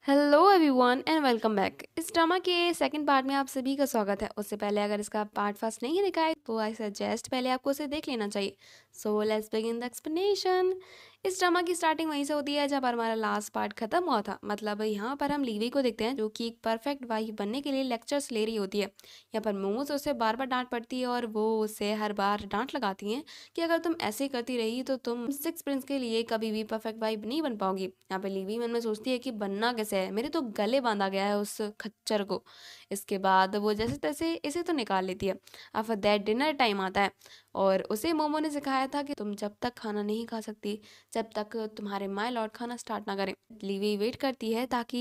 Hello everyone and welcome back. Drama के second part में आप सभी का स्वागत है उससे पहले अगर इसका पार्ट फर्स्ट नहीं देखा है तो आई सजेस्ट पहले आपको उसे देख लेना चाहिए so let's begin the explanation इस ड्रामा की स्टार्टिंग वहीं से होती है जब हमारा लास्ट पार्ट खत्म हुआ था मतलब यहाँ पर हम लीवी को देखते हैं जो कि एक परफेक्ट वाइफ बनने के लिए लेक्चर्स ले रही होती है यहाँ पर मोमोज उसे बार बार डांट पड़ती है और वो उसे हर बार डांट लगाती हैं कि अगर तुम ऐसे करती रही तो तुम सिक्स प्रिंस के लिए कभी भी परफेक्ट वाइफ नहीं बन पाओगी यहाँ पर लीवी मन में सोचती है कि बनना कैसे है मेरे तो गले बांधा गया है उस खच्चर पिक्चर को इसके बाद वो जैसे तैसे इसे तो निकाल लेती है अब दैट डिनर टाइम आता है और उसे मोमो ने सिखाया था कि तुम जब तक खाना नहीं खा सकती जब तक तुम्हारे माए लॉर्ड खाना स्टार्ट ना करें लीवी वेट करती है ताकि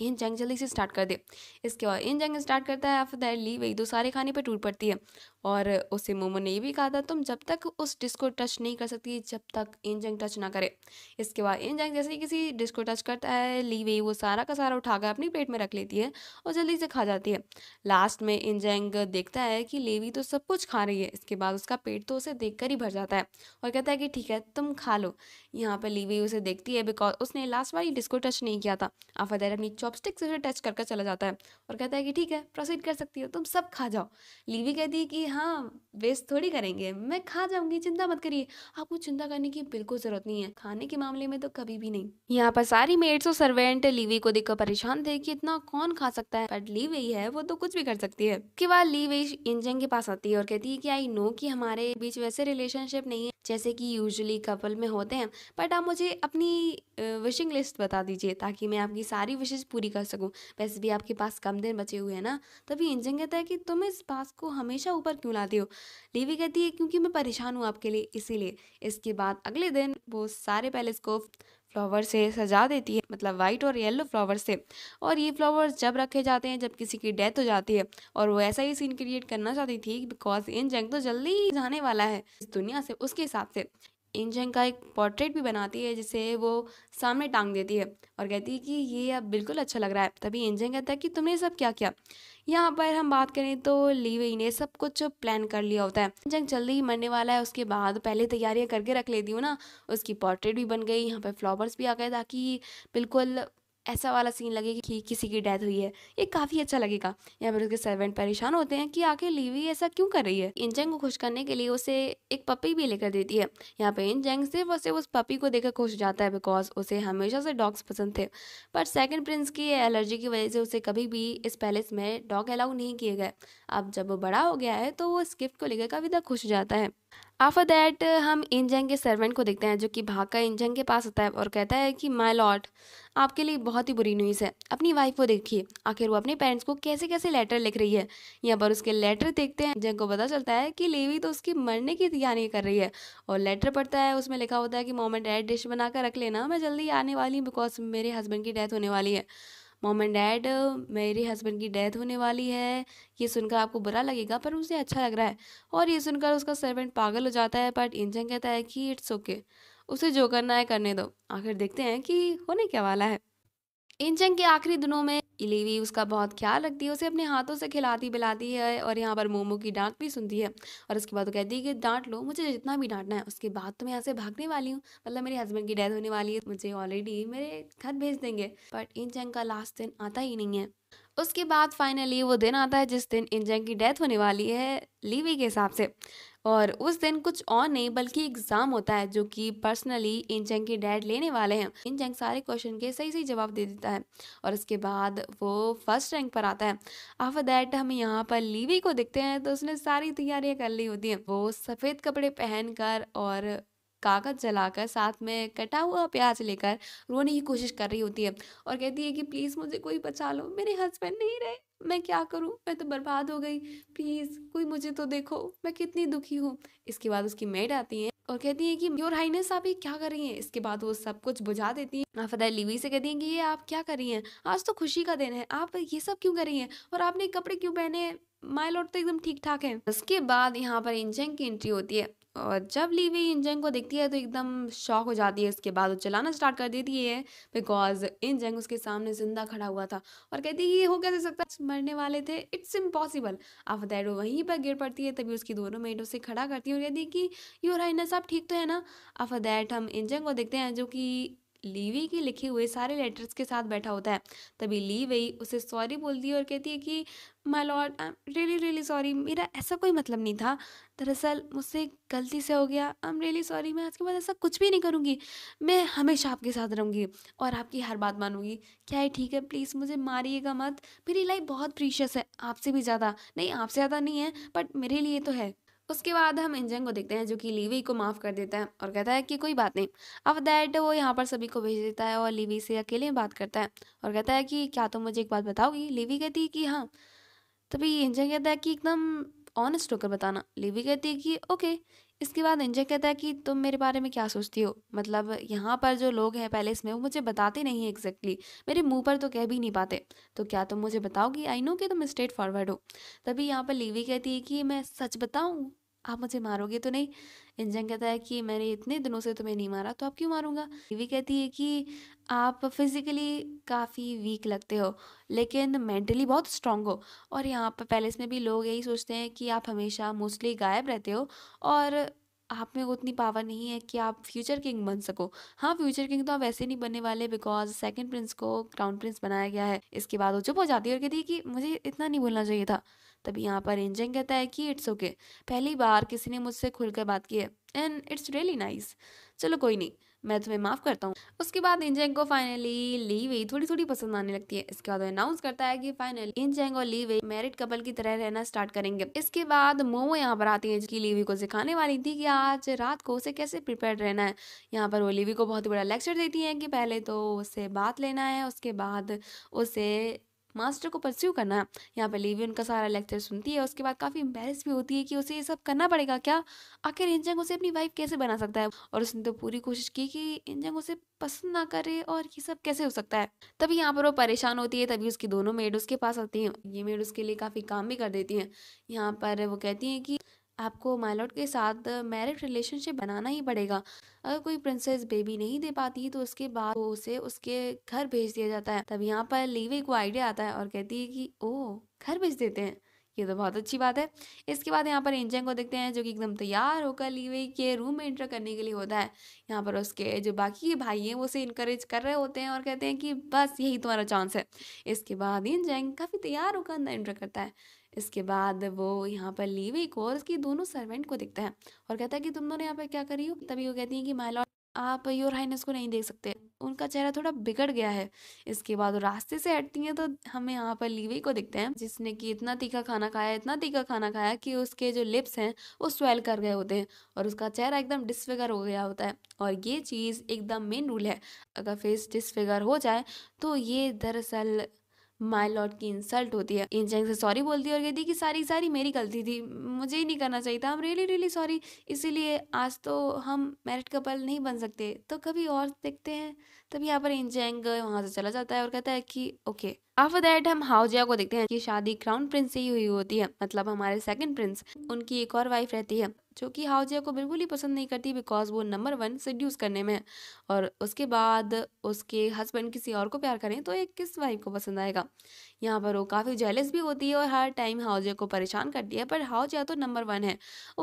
ये जंग जल्दी से स्टार्ट कर दे इसके बाद इन जंग स्टार्ट करता है अफ दैट लीवी तो सारे खाने पर टूट पड़ती है और उसे मोमो ने ये भी कहा था तुम जब तक उस डिश को टच नहीं कर सकती जब तक इन जंग टच ना करे इसके बाद इन जंग जैसे किसी डिश को टच करता है लीवी वो सारा का सारा उठाकर अपनी प्लेट में रख लेती है और और जल्दी से खा जाती है लास्ट में इंजेंग देखता है कि लेवी तो सब कुछ खा रही है इसके बाद उसका पेट तो उसे देख ही भर जाता है और कहता है कि ठीक है तुम खा लो यहाँ पर लेवी उसे देखती है बिकॉज उसने लास्ट बार डिस्को टच नहीं किया था आफादार अपनी चॉपस्टिक से उसे टच करके चला जाता है और कहता है कि ठीक है प्रोसीड कर सकती हो तुम सब खा जाओ लीवी कहती है कि हाँ वेस्ट थोड़ी करेंगे मैं खा जाऊंगी चिंता मत करिए आपको चिंता करने की बिल्कुल ज़रूरत नहीं है खाने के मामले में तो कभी भी नहीं यहाँ पर सारी मेड्स और सर्वेंट लीवी को देखकर परेशान थे कि इतना कौन खा सकता है है बट ली हुई है वो तो कुछ भी कर सकती है उसके बाद ली हुई इंजन के पास आती है और कहती है कि आई नो कि हमारे बीच वैसे रिलेशनशिप नहीं है जैसे कि यूजली कपल में होते हैं बट आप मुझे अपनी विशिंग लिस्ट बता दीजिए ताकि मैं आपकी सारी विशेष पूरी कर सकूं वैसे भी आपके पास कम दिन बचे हुए हैं ना तभी इंजन कहता है कि तुम इस बात को हमेशा ऊपर क्यों लाती हो लीवी कहती है क्योंकि मैं परेशान हूँ आपके लिए इसीलिए इसके बाद अगले दिन वो सारे पैलेस को फ्लावर से सजा देती है मतलब वाइट और येलो फ्लावर से और ये फ्लावर्स जब रखे जाते हैं जब किसी की डेथ हो जाती है और वो ऐसा ही सीन क्रिएट करना चाहती थी बिकॉज इन जंग तो जल्दी ही जाने वाला है इस दुनिया से उसके हिसाब से एंजन का एक पोर्ट्रेट भी बनाती है जिसे वो सामने टांग देती है और कहती है कि ये अब बिल्कुल अच्छा लग रहा है तभी एंजन कहता है कि तुमने सब क्या किया यहाँ पर हम बात करें तो लीवी ने सब कुछ प्लान कर लिया होता है जंग जल्दी ही मरने वाला है उसके बाद पहले तैयारियाँ करके रख लेती हूँ ना उसकी पोर्ट्रेट भी बन गई यहाँ पर फ्लावर्स भी आ गए ताकि बिल्कुल ऐसा वाला सीन लगे कि किसी की डेथ हुई है ये काफ़ी अच्छा लगेगा यहाँ पर उसके सर्वेंट परेशान होते हैं कि आखिर लीवी ऐसा क्यों कर रही है जंग को खुश करने के लिए उसे एक पपी भी लेकर देती है यहाँ पे इंजैंग सिर्फ और सिर्फ उस पपी को देखकर खुश जाता है बिकॉज उसे हमेशा से डॉग्स पसंद थे पर सेकेंड प्रिंस की एलर्जी की वजह से उसे कभी भी इस पैलेस में डॉग अलाउ नहीं किए गए अब जब वो बड़ा हो गया है तो वो इस गिफ्ट को लेकर काफ़ी तक खुश जाता है आफ्टर दैट हम इंजन के सर्वेंट को देखते हैं जो कि भाग का इंजन के पास होता है और कहता है कि माई लॉट आपके लिए बहुत ही बुरी न्यूज़ है अपनी वाइफ को देखिए आखिर वो अपने पेरेंट्स को कैसे कैसे लेटर लिख रही है यहाँ पर उसके लेटर देखते हैं इंजंग को पता चलता है कि लेवी तो उसकी मरने की तैयारी कर रही है और लेटर पढ़ता है उसमें लिखा होता है कि मोमेंट डेड डैड डिश बनाकर रख लेना मैं जल्दी आने वाली हूँ बिकॉज मेरे हस्बैंड की डेथ होने वाली है मॉम एंड डैड मेरे हस्बैंड की डेथ होने वाली है ये सुनकर आपको बुरा लगेगा पर उसे अच्छा लग रहा है और ये सुनकर उसका सर्वेंट पागल हो जाता है बट इंजन कहता है कि इट्स ओके उसे जो करना है करने दो आखिर देखते हैं कि होने क्या वाला है इंजन के आखिरी दिनों में इलेवी उसका बहुत ख्याल रखती है उसे अपने हाथों से खिलाती पिलाती है और यहाँ पर मोमो की डांट भी सुनती है और उसके बाद वो कहती है कि डांट लो मुझे जितना भी डांटना है उसके बाद तो मैं यहाँ से भागने वाली हूँ मतलब मेरे हस्बैंड की डेथ होने वाली है मुझे ऑलरेडी मेरे घर भेज देंगे बट इन जंग का लास्ट दिन आता ही नहीं है उसके बाद फाइनली वो दिन आता है जिस दिन इंजन की डेथ होने वाली है लीवी के हिसाब से और उस दिन कुछ और नहीं बल्कि एग्ज़ाम होता है जो कि पर्सनली जंग के डैड लेने वाले हैं जंग सारे क्वेश्चन के सही सही जवाब दे देता है और उसके बाद वो फर्स्ट रैंक पर आता है आफ्टर दैट हम यहाँ पर लीवी को देखते हैं तो उसने सारी तैयारियाँ कर ली होती हैं वो सफ़ेद कपड़े पहनकर और कागज़ जलाकर साथ में कटा हुआ प्याज लेकर रोने की कोशिश कर रही होती है और कहती है कि प्लीज़ मुझे कोई बचा लो मेरे हस्बैंड नहीं रहे मैं क्या करूं मैं तो बर्बाद हो गई प्लीज़ कोई मुझे तो देखो मैं कितनी दुखी हूँ इसके बाद उसकी मेड आती है और कहती है कि योर हाइनेस आप ये क्या कर रही हैं इसके बाद वो सब कुछ बुझा देती हैं हाँ, फदा लीवी से कहती हैं कि ये आप क्या कर रही हैं आज तो खुशी का दिन है आप ये सब क्यों कर रही हैं और आपने कपड़े क्यों पहने माई तो एकदम ठीक ठाक है उसके बाद यहाँ पर इंजन की एंट्री होती है और जब ली हुई इंजन को देखती है तो एकदम शॉक हो जाती है इसके बाद वो चलाना स्टार्ट कर देती है बिकॉज इंजन उसके सामने जिंदा खड़ा हुआ था और कहती है ये हो कैसे सकता मरने वाले थे इट्स इम्पॉसिबल दैट वो वहीं पर गिर पड़ती है तभी उसकी दोनों मेट उसे खड़ा करती है और कहती है कि यो राइना साहब ठीक तो है ना अब दैट हम इंजन को देखते हैं जो कि लीवी के लिखे हुए सारे लेटर्स के साथ बैठा होता है तभी लीवी उसे सॉरी बोलती है और कहती है कि my lord I am really really sorry मेरा ऐसा कोई मतलब नहीं था दरअसल मुझसे गलती से हो गया आई एम रियली सॉरी मैं आज के बाद ऐसा कुछ भी नहीं करूँगी मैं हमेशा आपके साथ रहूँगी और आपकी हर बात मानूंगी क्या है ठीक है प्लीज़ मुझे मारिएगा मत मेरी लाइफ बहुत प्रीशियस है आपसे भी ज़्यादा नहीं आपसे ज़्यादा नहीं है बट मेरे लिए तो है उसके बाद हम इंजन को देखते हैं जो कि लीवी को माफ़ कर देता है और कहता है कि कोई बात नहीं अब दैट वो यहाँ पर सभी को भेज देता है और लीवी से अकेले बात करता है और कहता है कि क्या तुम तो मुझे एक बात बताओगी लीवी कहती है कि हाँ तभी इंजन कहता है कि एकदम ऑनेस्ट होकर बताना लीवी कहती है कि ओके इसके बाद इंजन कहता है कि तुम मेरे बारे में क्या सोचती हो मतलब यहाँ पर जो लोग हैं पैलेस में वो मुझे बताते नहीं एग्जैक्टली मेरे मुंह पर तो कह भी नहीं पाते तो क्या तुम मुझे बताओगी आई नो कि तुम स्ट्रेट फॉरवर्ड हो तभी यहाँ पर लीवी कहती है कि मैं सच बताऊँ आप मुझे मारोगे तो नहीं इंजन कहता है कि मैंने इतने दिनों से तुम्हें नहीं मारा तो आप क्यों मारूंगा वी कहती है कि आप फिजिकली काफ़ी वीक लगते हो लेकिन मेंटली बहुत स्ट्रांग हो और यहाँ पर पैलेस में भी लोग यही सोचते हैं कि आप हमेशा मोस्टली गायब रहते हो और आप में उतनी पावर नहीं है कि आप फ्यूचर किंग बन सको हाँ फ्यूचर किंग तो आप वैसे नहीं बनने वाले बिकॉज सेकंड प्रिंस को क्राउन प्रिंस बनाया गया है इसके बाद वो चुप हो जाती है और कहती है कि मुझे इतना नहीं बोलना चाहिए था तभी यहाँ पर रिंजन कहता है कि इट्स ओके पहली बार किसी ने मुझसे खुलकर बात की है एंड इट्स रियली नाइस चलो कोई नहीं मैं तुम्हें माफ़ करता हूँ उसके बाद इंजेंग को फाइनली ली वे थोड़ी थोड़ी पसंद आने लगती है इसके बाद अनाउंस करता है कि फाइनली इंजेंग और ली वे मैरिड कपल की तरह रहना स्टार्ट करेंगे इसके बाद मोमो यहाँ पर आती है जिसकी लीवी को सिखाने वाली थी कि आज रात को उसे कैसे प्रिपेयर रहना है यहाँ पर वो लीवी को बहुत बड़ा लेक्चर देती है कि पहले तो उससे बात लेना है उसके बाद उसे मास्टर को परस्यू करना है यहाँ पर लेवी उनका सारा लेक्चर सुनती है उसके बाद काफ़ी एम्बेरस भी होती है कि उसे ये सब करना पड़ेगा क्या आखिर इंजंग उसे अपनी वाइफ कैसे बना सकता है और उसने तो पूरी कोशिश की कि इंजंग उसे पसंद ना करे और ये सब कैसे हो सकता है तभी यहाँ पर वो परेशान होती है तभी उसकी दोनों मेड उसके पास आती हैं ये मेड उसके लिए काफ़ी काम भी कर देती हैं यहाँ पर वो कहती हैं कि आपको माइलॉर्ड के साथ मैरिड रिलेशनशिप बनाना ही पड़ेगा अगर कोई प्रिंसेस बेबी नहीं दे पाती तो उसके बाद वो उसे उसके घर भेज दिया जाता है तब यहाँ पर लीवे को आइडिया आता है और कहती है कि ओ घर भेज देते हैं ये तो बहुत अच्छी बात है इसके बाद यहाँ पर इंजन को देखते हैं जो कि एकदम तैयार होकर लीवे के रूम में एंटर करने के लिए होता है यहाँ पर उसके जो बाकी के भाई हैं वो उसे इनकरेज कर रहे होते हैं और कहते हैं कि बस यही तुम्हारा चांस है इसके बाद इंजन काफ़ी तैयार होकर अंदर एंटर करता है इसके बाद वो यहाँ पर लीवे को और उसकी दोनों सर्वेंट को देखता है और कहता है कि तुम दोनों यहाँ पर क्या करी हो तभी वो कहती है कि माई लॉर्ड आप योर हाइनेस को नहीं देख सकते उनका चेहरा थोड़ा बिगड़ गया है इसके बाद वो रास्ते से हटती हैं तो हमें यहाँ पर लीवे को देखते हैं जिसने कि इतना तीखा खाना खाया इतना तीखा खाना खाया कि उसके जो लिप्स हैं वो स्वेल कर गए होते हैं और उसका चेहरा एकदम डिसफिगर हो गया होता है और ये चीज़ एकदम मेन रूल है अगर फेस डिसफिगर हो जाए तो ये दरअसल माय लॉर्ड की इंसल्ट होती है इन जैंग से सॉरी बोलती है और कहती है कि सारी सारी मेरी गलती थी मुझे ही नहीं करना चाहिए था हम रियली रियली सॉरी इसीलिए आज तो हम मैरिड कपल नहीं बन सकते तो कभी और देखते हैं तब यहाँ पर इंजेंग वहाँ से चला जाता है और कहता है कि ओके आफ्टर दैट हम हाउजिया को देखते हैं कि शादी क्राउन प्रिंस से ही हुई होती है मतलब हमारे सेकंड प्रिंस उनकी एक और वाइफ रहती है जो कि हाउजिया को बिल्कुल ही पसंद नहीं करती बिकॉज वो नंबर वन सड्यूस करने में और उसके बाद उसके हस्बैंड किसी और को प्यार करें तो एक किस वाइफ को पसंद आएगा यहाँ पर वो काफ़ी जेलस भी होती है और हर टाइम हाउजिया को परेशान करती है पर हाउजिया तो नंबर वन है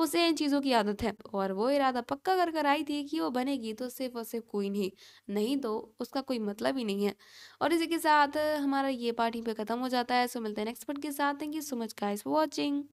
उसे इन चीज़ों की आदत है और वो इरादा पक्का कर कर आई थी कि वो बनेगी तो सिर्फ और सिर्फ कोई नहीं तो उसका कोई मतलब ही नहीं है और इसी के साथ हमारा ये पार्ट यहीं पे ख़त्म हो जाता है सो मिलते हैं नेक्स्ट पार्ट के साथ thank you so much guys for watching